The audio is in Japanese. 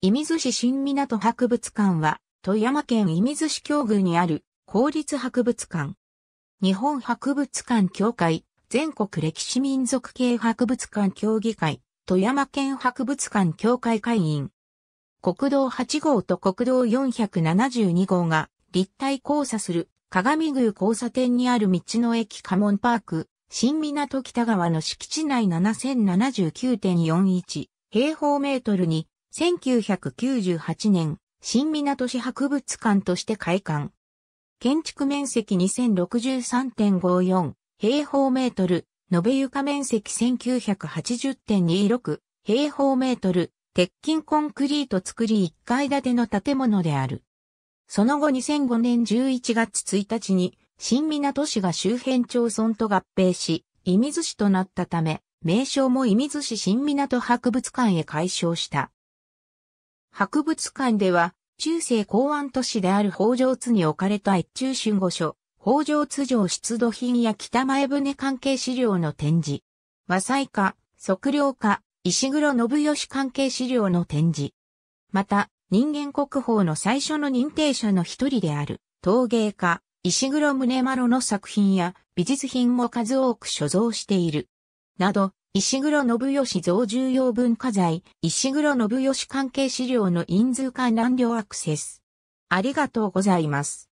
射水市新港博物館は、富山県射水市境遇にある公立博物館。日本博物館協会、全国歴史民族系博物館協議会、富山県博物館協会会員。国道8号と国道472号が立体交差する鏡宮交差点にある道の駅カモンパーク、新港北側の敷地内7079.41平方メートルに1998年、新港市博物館として開館。建築面積2063.54平方メートル、延べ床面積1980.26平方メートル、鉄筋コンクリート作り1階建ての建物である。その後2005年11月1日に、新港市が周辺町村と合併し、射水市となったため、名称も射水市新港博物館へ改称した。博物館では、中世港湾都市である北条津に置かれた越中春御所、北条津城出土品や北前船関係資料の展示。和裁家、測量家、石黒信義関係資料の展示。また、人間国宝の最初の認定者の一人である、陶芸家、石黒宗丸の作品や美術品も数多く所蔵している。など、石黒信義増重要文化財、石黒信義関係資料の印図館覧量アクセス。ありがとうございます。